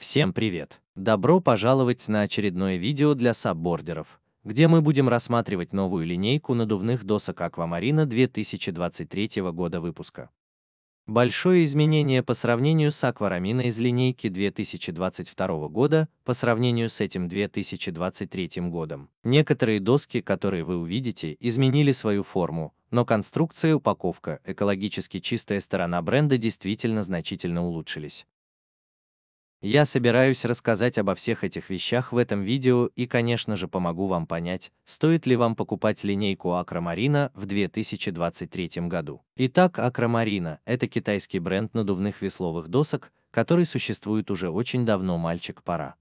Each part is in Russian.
Всем привет! Добро пожаловать на очередное видео для саббордеров, где мы будем рассматривать новую линейку надувных досок Аквамарина 2023 года выпуска. Большое изменение по сравнению с Акварамина из линейки 2022 года по сравнению с этим 2023 годом. Некоторые доски, которые вы увидите, изменили свою форму, но конструкция и упаковка, экологически чистая сторона бренда действительно значительно улучшились. Я собираюсь рассказать обо всех этих вещах в этом видео и, конечно же, помогу вам понять, стоит ли вам покупать линейку Акромарина в 2023 году. Итак, Акромарина – это китайский бренд надувных весловых досок, который существует уже очень давно, мальчик, пора.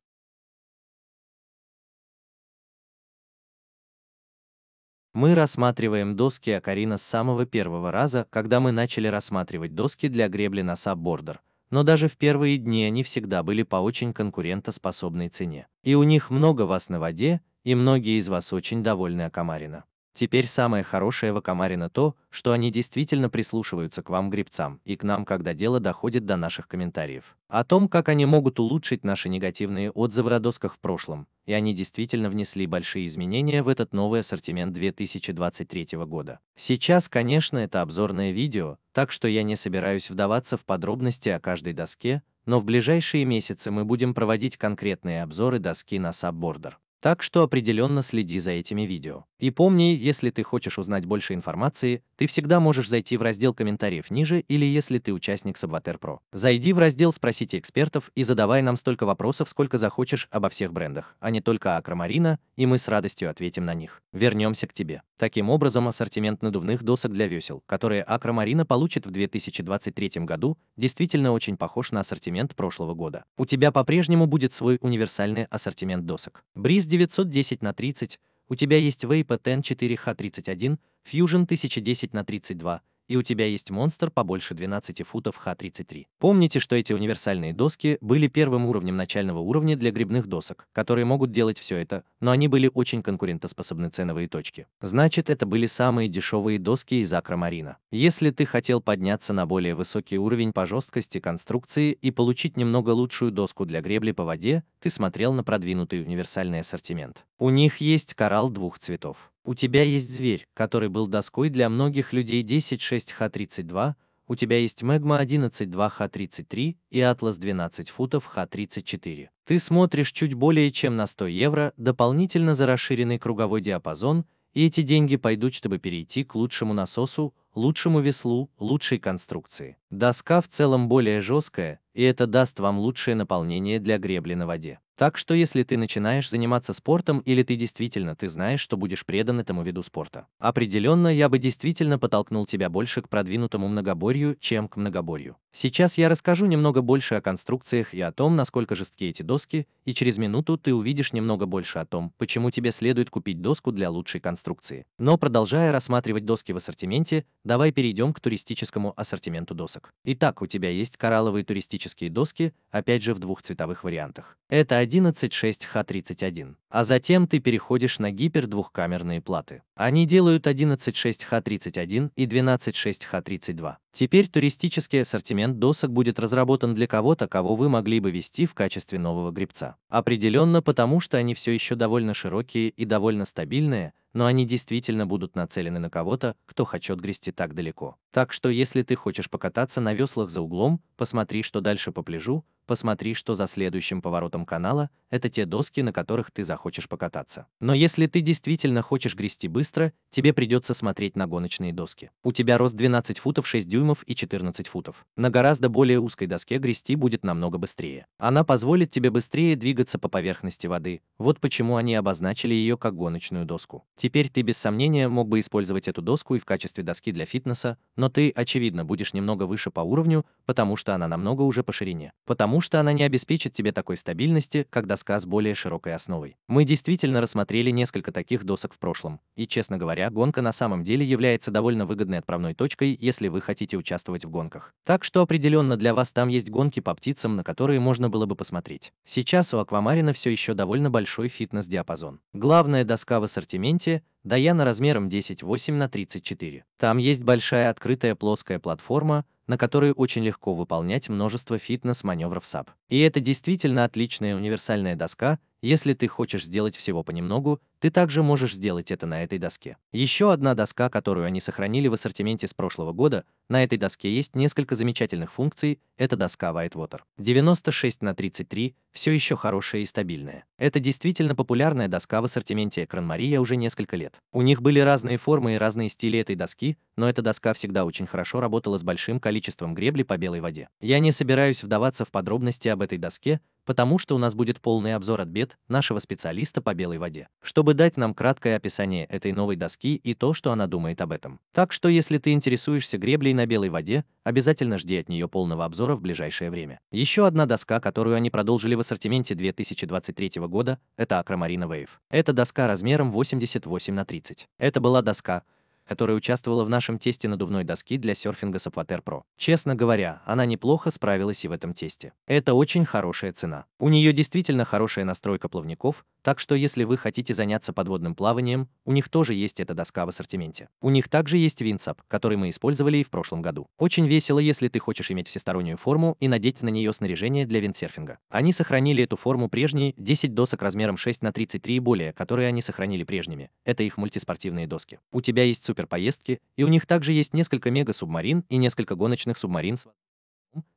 Мы рассматриваем доски Акарина с самого первого раза, когда мы начали рассматривать доски для гребли на саббордер – но даже в первые дни они всегда были по очень конкурентоспособной цене. И у них много вас на воде, и многие из вас очень довольны Акамарина. Теперь самое хорошее в Акамарина то, что они действительно прислушиваются к вам, грибцам, и к нам, когда дело доходит до наших комментариев. О том, как они могут улучшить наши негативные отзывы о досках в прошлом, и они действительно внесли большие изменения в этот новый ассортимент 2023 года. Сейчас, конечно, это обзорное видео, так что я не собираюсь вдаваться в подробности о каждой доске, но в ближайшие месяцы мы будем проводить конкретные обзоры доски на саббордер. Так что определенно следи за этими видео. И помни, если ты хочешь узнать больше информации, ты всегда можешь зайти в раздел комментариев ниже или если ты участник Сабватер Про. Зайди в раздел «Спросите экспертов» и задавай нам столько вопросов, сколько захочешь обо всех брендах, а не только Акромарина, и мы с радостью ответим на них. Вернемся к тебе. Таким образом, ассортимент надувных досок для весел, которые Акромарина получит в 2023 году, действительно очень похож на ассортимент прошлого года. У тебя по-прежнему будет свой универсальный ассортимент досок. Бриз 910 на 30, у тебя есть вейп TN 4H31, Fusion 1010 на 32, и у тебя есть монстр побольше 12 футов Х-33. Помните, что эти универсальные доски были первым уровнем начального уровня для грибных досок, которые могут делать все это, но они были очень конкурентоспособны ценовые точки. Значит, это были самые дешевые доски из акромарина. Если ты хотел подняться на более высокий уровень по жесткости конструкции и получить немного лучшую доску для гребли по воде, ты смотрел на продвинутый универсальный ассортимент. У них есть коралл двух цветов. У тебя есть зверь, который был доской для многих людей 10-6Х32, у тебя есть Мегма 11-2Х33 и Атлас 12 футов Х34. Ты смотришь чуть более чем на 100 евро дополнительно за расширенный круговой диапазон, и эти деньги пойдут, чтобы перейти к лучшему насосу, лучшему веслу, лучшей конструкции. Доска в целом более жесткая, и это даст вам лучшее наполнение для гребли на воде. Так что если ты начинаешь заниматься спортом или ты действительно ты знаешь, что будешь предан этому виду спорта, определенно я бы действительно подтолкнул тебя больше к продвинутому многоборью, чем к многоборью. Сейчас я расскажу немного больше о конструкциях и о том, насколько жесткие эти доски, и через минуту ты увидишь немного больше о том, почему тебе следует купить доску для лучшей конструкции. Но продолжая рассматривать доски в ассортименте, давай перейдем к туристическому ассортименту досок. Итак, у тебя есть коралловые туристические доски, опять же в двух цветовых вариантах. Это 11.6Х31. А затем ты переходишь на гипер двухкамерные платы. Они делают 11.6Х31 и 12.6Х32. Теперь туристический ассортимент досок будет разработан для кого-то, кого вы могли бы вести в качестве нового гребца. Определенно потому, что они все еще довольно широкие и довольно стабильные, но они действительно будут нацелены на кого-то, кто хочет грести так далеко. Так что если ты хочешь покататься на веслах за углом, посмотри, что дальше по пляжу, посмотри, что за следующим поворотом канала, это те доски, на которых ты захочешь покататься. Но если ты действительно хочешь грести быстро, тебе придется смотреть на гоночные доски. У тебя рост 12 футов 6 дюймов, дюймов и 14 футов. На гораздо более узкой доске грести будет намного быстрее. Она позволит тебе быстрее двигаться по поверхности воды, вот почему они обозначили ее как гоночную доску. Теперь ты без сомнения мог бы использовать эту доску и в качестве доски для фитнеса, но ты, очевидно, будешь немного выше по уровню, потому что она намного уже по ширине. Потому что она не обеспечит тебе такой стабильности, как доска с более широкой основой. Мы действительно рассмотрели несколько таких досок в прошлом, и, честно говоря, гонка на самом деле является довольно выгодной отправной точкой, если вы хотите хотите участвовать в гонках. Так что определенно для вас там есть гонки по птицам, на которые можно было бы посмотреть. Сейчас у аквамарина все еще довольно большой фитнес-диапазон. Главная доска в ассортименте – Даяна размером 10,8 на 34. Там есть большая открытая плоская платформа, на которой очень легко выполнять множество фитнес-маневров САП. И это действительно отличная универсальная доска, если ты хочешь сделать всего понемногу, ты также можешь сделать это на этой доске. Еще одна доска, которую они сохранили в ассортименте с прошлого года, на этой доске есть несколько замечательных функций, это доска Whitewater. 96 на 33 все еще хорошая и стабильная. Это действительно популярная доска в ассортименте Экран Мария уже несколько лет. У них были разные формы и разные стили этой доски, но эта доска всегда очень хорошо работала с большим количеством гребли по белой воде. Я не собираюсь вдаваться в подробности об этой доске, потому что у нас будет полный обзор от бед нашего специалиста по белой воде, чтобы дать нам краткое описание этой новой доски и то, что она думает об этом. Так что если ты интересуешься греблей на белой воде, обязательно жди от нее полного обзора в ближайшее время. Еще одна доска, которую они продолжили в ассортименте 2023 года, это Акромарина Wave. Это доска размером 88 на 30. Это была доска, которая участвовала в нашем тесте надувной доски для серфинга с Aquater Pro. Честно говоря, она неплохо справилась и в этом тесте. Это очень хорошая цена. У нее действительно хорошая настройка плавников, так что если вы хотите заняться подводным плаванием, у них тоже есть эта доска в ассортименте. У них также есть винцап, который мы использовали и в прошлом году. Очень весело, если ты хочешь иметь всестороннюю форму и надеть на нее снаряжение для виндсерфинга. Они сохранили эту форму прежней, 10 досок размером 6 на 33 и более, которые они сохранили прежними. Это их мультиспортивные доски. У тебя есть супер поездки, и у них также есть несколько мега-субмарин и несколько гоночных субмарин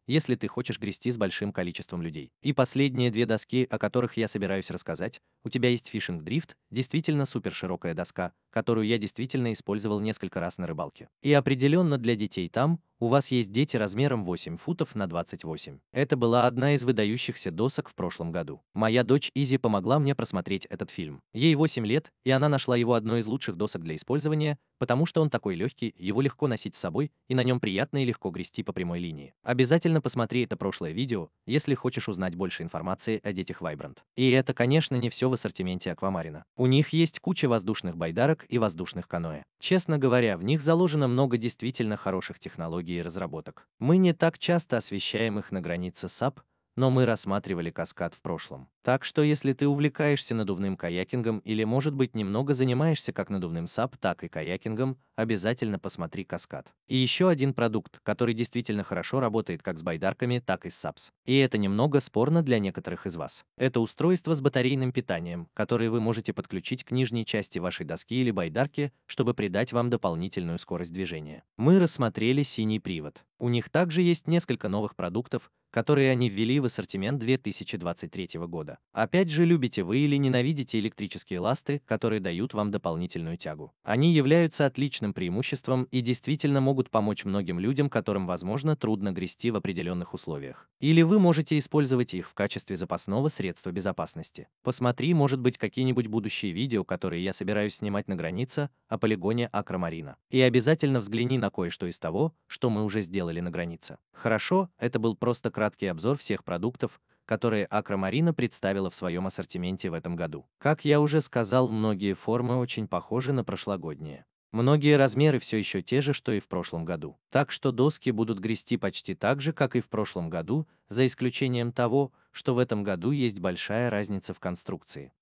если ты хочешь грести с большим количеством людей. И последние две доски, о которых я собираюсь рассказать, у тебя есть фишинг дрифт, действительно супер широкая доска, которую я действительно использовал несколько раз на рыбалке. И определенно для детей там у вас есть дети размером 8 футов на 28. Это была одна из выдающихся досок в прошлом году. Моя дочь Изи помогла мне просмотреть этот фильм. Ей 8 лет, и она нашла его одной из лучших досок для использования, потому что он такой легкий, его легко носить с собой, и на нем приятно и легко грести по прямой линии. Обязательно Обязательно посмотри это прошлое видео, если хочешь узнать больше информации о детях Vibrant. И это, конечно, не все в ассортименте аквамарина. У них есть куча воздушных байдарок и воздушных каноэ. Честно говоря, в них заложено много действительно хороших технологий и разработок. Мы не так часто освещаем их на границе САП, но мы рассматривали каскад в прошлом. Так что если ты увлекаешься надувным каякингом или, может быть, немного занимаешься как надувным сап, так и каякингом, обязательно посмотри каскад. И еще один продукт, который действительно хорошо работает как с байдарками, так и с сапс. И это немного спорно для некоторых из вас. Это устройство с батарейным питанием, которое вы можете подключить к нижней части вашей доски или байдарки, чтобы придать вам дополнительную скорость движения. Мы рассмотрели синий привод. У них также есть несколько новых продуктов, которые они ввели в ассортимент 2023 года. Опять же, любите вы или ненавидите электрические ласты, которые дают вам дополнительную тягу. Они являются отличным преимуществом и действительно могут помочь многим людям, которым, возможно, трудно грести в определенных условиях. Или вы можете использовать их в качестве запасного средства безопасности. Посмотри, может быть, какие-нибудь будущие видео, которые я собираюсь снимать на границе, о полигоне Акромарина. И обязательно взгляни на кое-что из того, что мы уже сделали на границе. Хорошо, это был просто красивый краткий обзор всех продуктов, которые Акромарина представила в своем ассортименте в этом году. Как я уже сказал, многие формы очень похожи на прошлогодние. Многие размеры все еще те же, что и в прошлом году. Так что доски будут грести почти так же, как и в прошлом году, за исключением того, что в этом году есть большая разница в конструкции.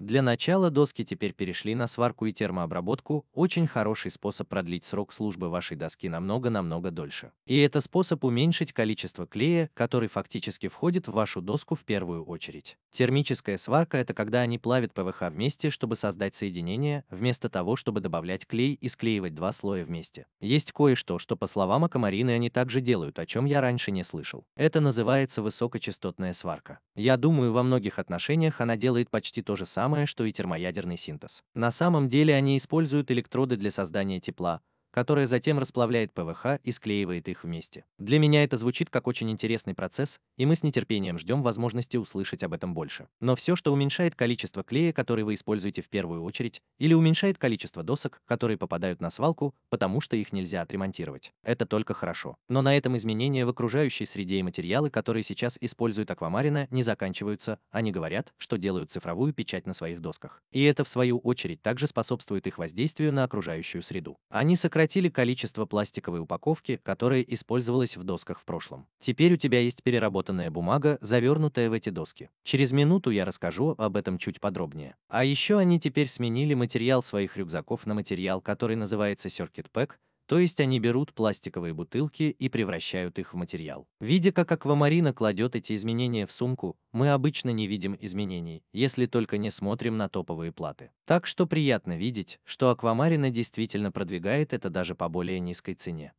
Для начала доски теперь перешли на сварку и термообработку, очень хороший способ продлить срок службы вашей доски намного-намного дольше. И это способ уменьшить количество клея, который фактически входит в вашу доску в первую очередь. Термическая сварка – это когда они плавят ПВХ вместе, чтобы создать соединение, вместо того, чтобы добавлять клей и склеивать два слоя вместе. Есть кое-что, что по словам Акамарины они также делают, о чем я раньше не слышал. Это называется высокочастотная сварка. Я думаю, во многих отношениях она делает почти то же самое, самое, что и термоядерный синтез. На самом деле они используют электроды для создания тепла, которая затем расплавляет ПВХ и склеивает их вместе. Для меня это звучит как очень интересный процесс, и мы с нетерпением ждем возможности услышать об этом больше. Но все, что уменьшает количество клея, который вы используете в первую очередь, или уменьшает количество досок, которые попадают на свалку, потому что их нельзя отремонтировать, это только хорошо. Но на этом изменения в окружающей среде и материалы, которые сейчас используют аквамарина, не заканчиваются, они говорят, что делают цифровую печать на своих досках. И это, в свою очередь, также способствует их воздействию на окружающую среду. Они сокращают сократили количество пластиковой упаковки, которая использовалась в досках в прошлом. Теперь у тебя есть переработанная бумага, завернутая в эти доски. Через минуту я расскажу об этом чуть подробнее. А еще они теперь сменили материал своих рюкзаков на материал, который называется Circuit Pack, то есть они берут пластиковые бутылки и превращают их в материал. Видя, как аквамарина кладет эти изменения в сумку, мы обычно не видим изменений, если только не смотрим на топовые платы. Так что приятно видеть, что аквамарина действительно продвигает это даже по более низкой цене.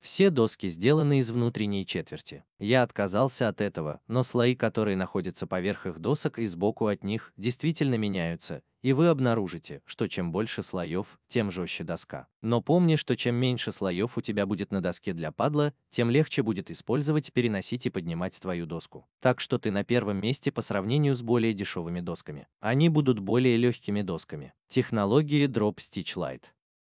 Все доски сделаны из внутренней четверти. Я отказался от этого, но слои, которые находятся поверх их досок и сбоку от них, действительно меняются, и вы обнаружите, что чем больше слоев, тем жестче доска. Но помни, что чем меньше слоев у тебя будет на доске для падла, тем легче будет использовать, переносить и поднимать твою доску. Так что ты на первом месте по сравнению с более дешевыми досками. Они будут более легкими досками. Технологии Drop Stitch Light.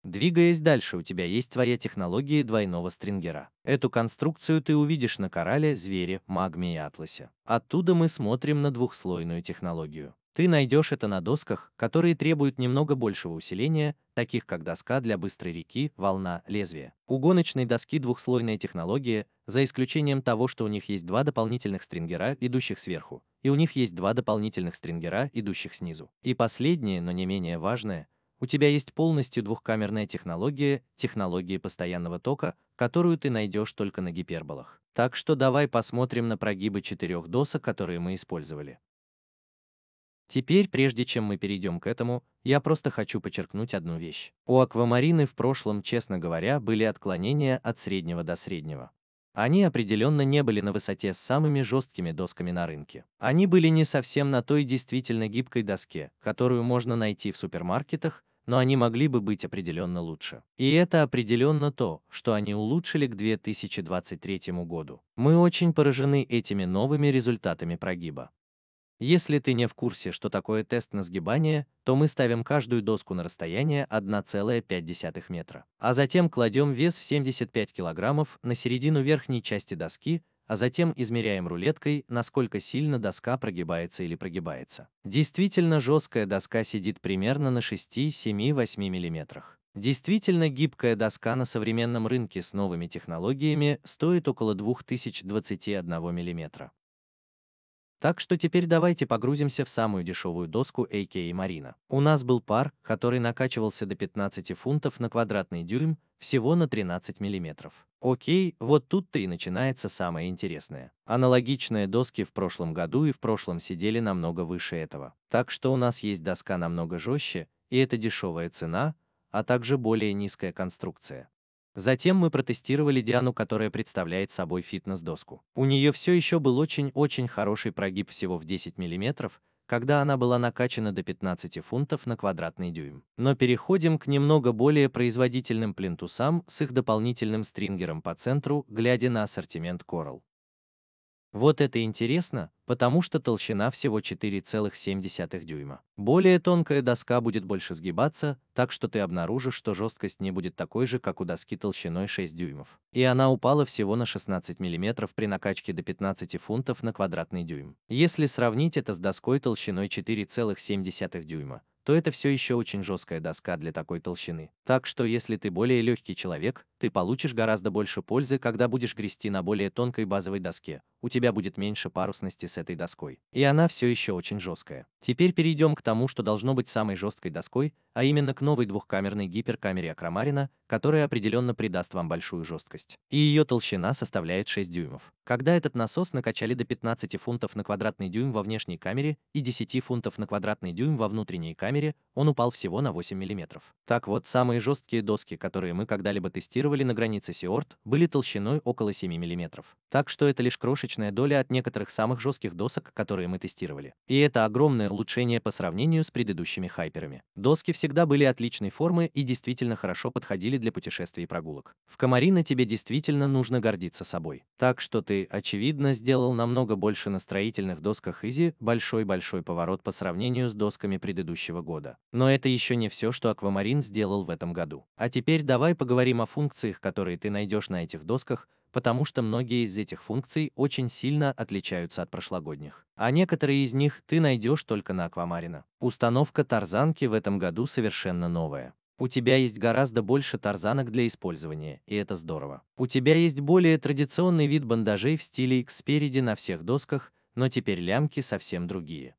Двигаясь дальше, у тебя есть твоя технология двойного стрингера. Эту конструкцию ты увидишь на корале, звере, магме и атласе. Оттуда мы смотрим на двухслойную технологию. Ты найдешь это на досках, которые требуют немного большего усиления, таких как доска для быстрой реки, волна, лезвие. У гоночной доски двухслойная технология, за исключением того, что у них есть два дополнительных стрингера, идущих сверху, и у них есть два дополнительных стрингера, идущих снизу. И последнее, но не менее важное, у тебя есть полностью двухкамерная технология, технология постоянного тока, которую ты найдешь только на гиперболах. Так что давай посмотрим на прогибы четырех досок, которые мы использовали. Теперь, прежде чем мы перейдем к этому, я просто хочу подчеркнуть одну вещь. У аквамарины в прошлом, честно говоря, были отклонения от среднего до среднего. Они определенно не были на высоте с самыми жесткими досками на рынке. Они были не совсем на той действительно гибкой доске, которую можно найти в супермаркетах, но они могли бы быть определенно лучше. И это определенно то, что они улучшили к 2023 году. Мы очень поражены этими новыми результатами прогиба. Если ты не в курсе, что такое тест на сгибание, то мы ставим каждую доску на расстояние 1,5 метра, а затем кладем вес в 75 килограммов на середину верхней части доски, а затем измеряем рулеткой, насколько сильно доска прогибается или прогибается. Действительно жесткая доска сидит примерно на 6-7-8 мм. Действительно гибкая доска на современном рынке с новыми технологиями стоит около 2021 мм. Так что теперь давайте погрузимся в самую дешевую доску AK Marina. У нас был пар, который накачивался до 15 фунтов на квадратный дюйм, всего на 13 мм. Окей, вот тут-то и начинается самое интересное. Аналогичные доски в прошлом году и в прошлом сидели намного выше этого. Так что у нас есть доска намного жестче, и это дешевая цена, а также более низкая конструкция. Затем мы протестировали Диану, которая представляет собой фитнес-доску. У нее все еще был очень-очень хороший прогиб всего в 10 мм, когда она была накачана до 15 фунтов на квадратный дюйм. Но переходим к немного более производительным плинтусам с их дополнительным стрингером по центру, глядя на ассортимент Coral. Вот это интересно, потому что толщина всего 4,7 дюйма. Более тонкая доска будет больше сгибаться, так что ты обнаружишь, что жесткость не будет такой же, как у доски толщиной 6 дюймов. И она упала всего на 16 мм при накачке до 15 фунтов на квадратный дюйм. Если сравнить это с доской толщиной 4,7 дюйма, то это все еще очень жесткая доска для такой толщины. Так что если ты более легкий человек, ты получишь гораздо больше пользы, когда будешь грести на более тонкой базовой доске, у тебя будет меньше парусности с этой доской. И она все еще очень жесткая. Теперь перейдем к тому, что должно быть самой жесткой доской, а именно к новой двухкамерной гиперкамере Акромарина, которая определенно придаст вам большую жесткость. И ее толщина составляет 6 дюймов. Когда этот насос накачали до 15 фунтов на квадратный дюйм во внешней камере и 10 фунтов на квадратный дюйм во внутренней камере, он упал всего на 8 мм. Так вот, самые жесткие доски, которые мы когда-либо тестировали, фиксировали на границе Сиорт, были толщиной около 7 мм. Так что это лишь крошечная доля от некоторых самых жестких досок, которые мы тестировали. И это огромное улучшение по сравнению с предыдущими хайперами. Доски всегда были отличной формы и действительно хорошо подходили для путешествий и прогулок. В Комарино тебе действительно нужно гордиться собой. Так что ты, очевидно, сделал намного больше на строительных досках Изи большой-большой поворот по сравнению с досками предыдущего года. Но это еще не все, что Аквамарин сделал в этом году. А теперь давай поговорим о функции функциях, которые ты найдешь на этих досках, потому что многие из этих функций очень сильно отличаются от прошлогодних. А некоторые из них ты найдешь только на Аквамарина. Установка тарзанки в этом году совершенно новая. У тебя есть гораздо больше тарзанок для использования, и это здорово. У тебя есть более традиционный вид бандажей в стиле X спереди на всех досках, но теперь лямки совсем другие.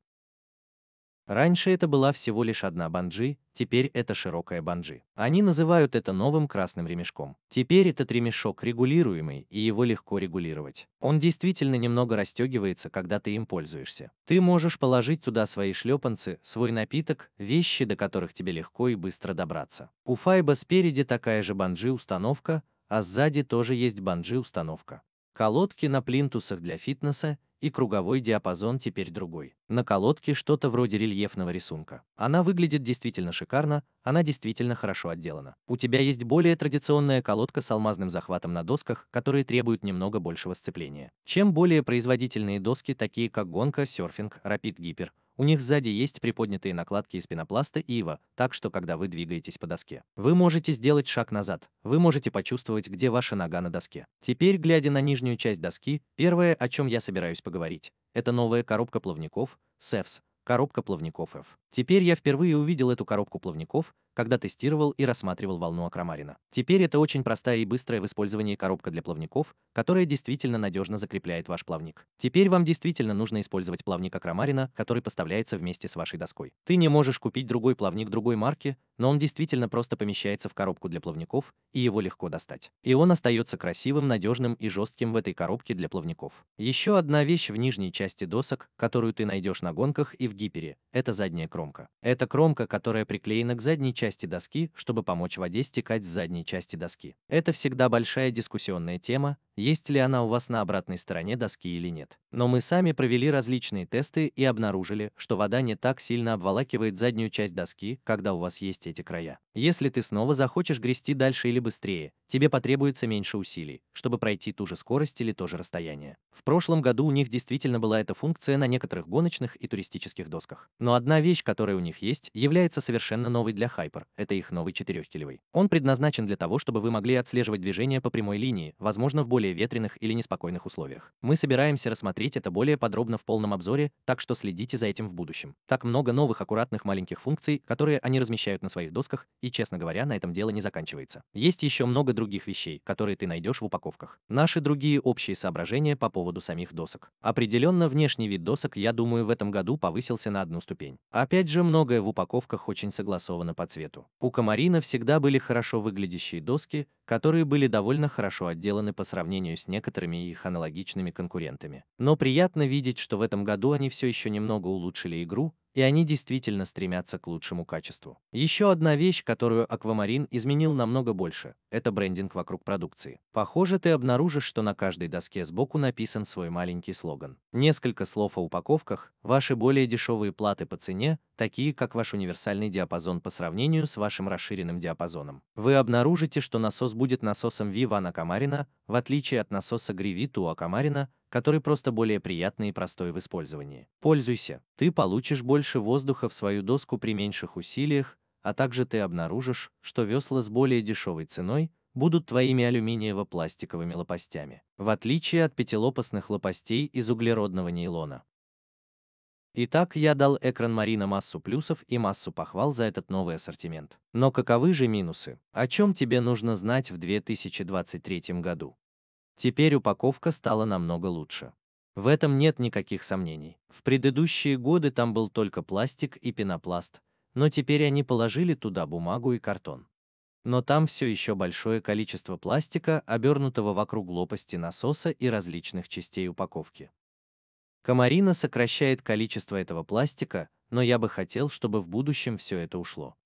Раньше это была всего лишь одна банджи, теперь это широкая банджи. Они называют это новым красным ремешком. Теперь этот ремешок регулируемый, и его легко регулировать. Он действительно немного расстегивается, когда ты им пользуешься. Ты можешь положить туда свои шлепанцы, свой напиток, вещи, до которых тебе легко и быстро добраться. У Файба спереди такая же банджи-установка, а сзади тоже есть банджи-установка. Колодки на плинтусах для фитнеса и круговой диапазон теперь другой. На колодке что-то вроде рельефного рисунка. Она выглядит действительно шикарно, она действительно хорошо отделана. У тебя есть более традиционная колодка с алмазным захватом на досках, которые требуют немного большего сцепления. Чем более производительные доски, такие как гонка, серфинг, рапид гипер, у них сзади есть приподнятые накладки из пенопласта и ива, так что когда вы двигаетесь по доске, вы можете сделать шаг назад, вы можете почувствовать, где ваша нога на доске. Теперь, глядя на нижнюю часть доски, первое, о чем я собираюсь поговорить, это новая коробка плавников, SEFS, коробка плавников F. Теперь я впервые увидел эту коробку плавников, когда тестировал и рассматривал волну акромарина. Теперь это очень простая и быстрая в использовании коробка для плавников, которая действительно надежно закрепляет ваш плавник. Теперь вам действительно нужно использовать плавник акромарина, который поставляется вместе с вашей доской. Ты не можешь купить другой плавник другой марки, но он действительно просто помещается в коробку для плавников, и его легко достать. И он остается красивым, надежным и жестким в этой коробке для плавников. Еще одна вещь в нижней части досок, которую ты найдешь на гонках и в гипере, это задняя кромка. Это кромка, которая приклеена к задней части части доски, чтобы помочь воде стекать с задней части доски. Это всегда большая дискуссионная тема, есть ли она у вас на обратной стороне доски или нет. Но мы сами провели различные тесты и обнаружили, что вода не так сильно обволакивает заднюю часть доски, когда у вас есть эти края. Если ты снова захочешь грести дальше или быстрее, тебе потребуется меньше усилий, чтобы пройти ту же скорость или то же расстояние. В прошлом году у них действительно была эта функция на некоторых гоночных и туристических досках. Но одна вещь, которая у них есть, является совершенно новой для Hyper. Это их новый четырехкилевый. Он предназначен для того, чтобы вы могли отслеживать движение по прямой линии, возможно, в более более ветреных или неспокойных условиях. Мы собираемся рассмотреть это более подробно в полном обзоре, так что следите за этим в будущем. Так много новых аккуратных маленьких функций, которые они размещают на своих досках, и, честно говоря, на этом дело не заканчивается. Есть еще много других вещей, которые ты найдешь в упаковках. Наши другие общие соображения по поводу самих досок. Определенно, внешний вид досок, я думаю, в этом году повысился на одну ступень. Опять же, многое в упаковках очень согласовано по цвету. У Комарина всегда были хорошо выглядящие доски, которые были довольно хорошо отделаны по сравнению сравнению с некоторыми их аналогичными конкурентами. Но приятно видеть, что в этом году они все еще немного улучшили игру, и они действительно стремятся к лучшему качеству. Еще одна вещь, которую Аквамарин изменил намного больше, это брендинг вокруг продукции. Похоже, ты обнаружишь, что на каждой доске сбоку написан свой маленький слоган. Несколько слов о упаковках, ваши более дешевые платы по цене, такие как ваш универсальный диапазон по сравнению с вашим расширенным диапазоном. Вы обнаружите, что насос будет насосом Вивана Камарина, в отличие от насоса Гриви Туа который просто более приятный и простой в использовании. Пользуйся. Ты получишь больше воздуха в свою доску при меньших усилиях, а также ты обнаружишь, что весла с более дешевой ценой будут твоими алюминиево-пластиковыми лопастями, в отличие от пятилопастных лопастей из углеродного нейлона. Итак, я дал экран Марина массу плюсов и массу похвал за этот новый ассортимент. Но каковы же минусы? О чем тебе нужно знать в 2023 году? Теперь упаковка стала намного лучше. В этом нет никаких сомнений. В предыдущие годы там был только пластик и пенопласт, но теперь они положили туда бумагу и картон. Но там все еще большое количество пластика, обернутого вокруг лопасти насоса и различных частей упаковки. Комарина сокращает количество этого пластика, но я бы хотел, чтобы в будущем все это ушло.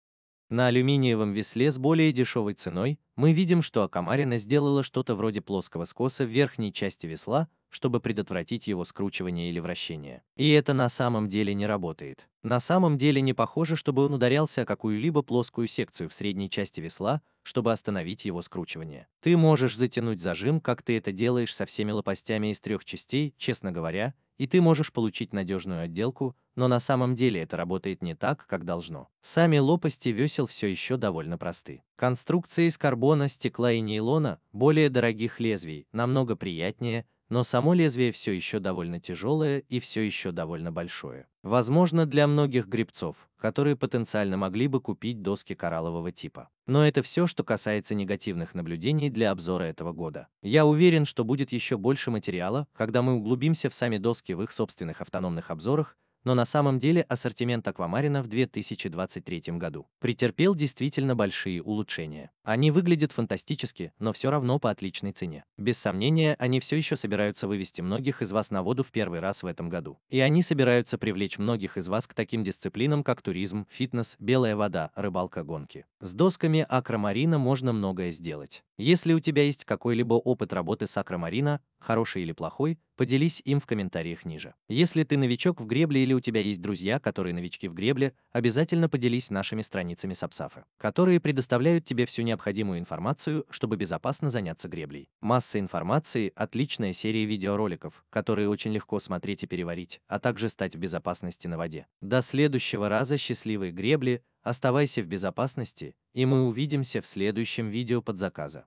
На алюминиевом весле с более дешевой ценой мы видим, что Акамарина сделала что-то вроде плоского скоса в верхней части весла, чтобы предотвратить его скручивание или вращение. И это на самом деле не работает. На самом деле не похоже, чтобы он ударялся о какую-либо плоскую секцию в средней части весла, чтобы остановить его скручивание. Ты можешь затянуть зажим, как ты это делаешь со всеми лопастями из трех частей, честно говоря, и ты можешь получить надежную отделку, но на самом деле это работает не так, как должно. Сами лопасти весел все еще довольно просты. Конструкции из карбона, стекла и нейлона, более дорогих лезвий, намного приятнее, но само лезвие все еще довольно тяжелое и все еще довольно большое. Возможно, для многих грибцов, которые потенциально могли бы купить доски кораллового типа. Но это все, что касается негативных наблюдений для обзора этого года. Я уверен, что будет еще больше материала, когда мы углубимся в сами доски в их собственных автономных обзорах, но на самом деле ассортимент аквамарина в 2023 году претерпел действительно большие улучшения. Они выглядят фантастически, но все равно по отличной цене. Без сомнения, они все еще собираются вывести многих из вас на воду в первый раз в этом году. И они собираются привлечь многих из вас к таким дисциплинам, как туризм, фитнес, белая вода, рыбалка, гонки. С досками акромарина можно многое сделать. Если у тебя есть какой-либо опыт работы с аквамарина, хороший или плохой, Поделись им в комментариях ниже. Если ты новичок в гребле или у тебя есть друзья, которые новички в гребле, обязательно поделись нашими страницами Сапсафы, которые предоставляют тебе всю необходимую информацию, чтобы безопасно заняться греблей. Масса информации, отличная серия видеороликов, которые очень легко смотреть и переварить, а также стать в безопасности на воде. До следующего раза счастливой гребли, оставайся в безопасности, и мы увидимся в следующем видео под заказа.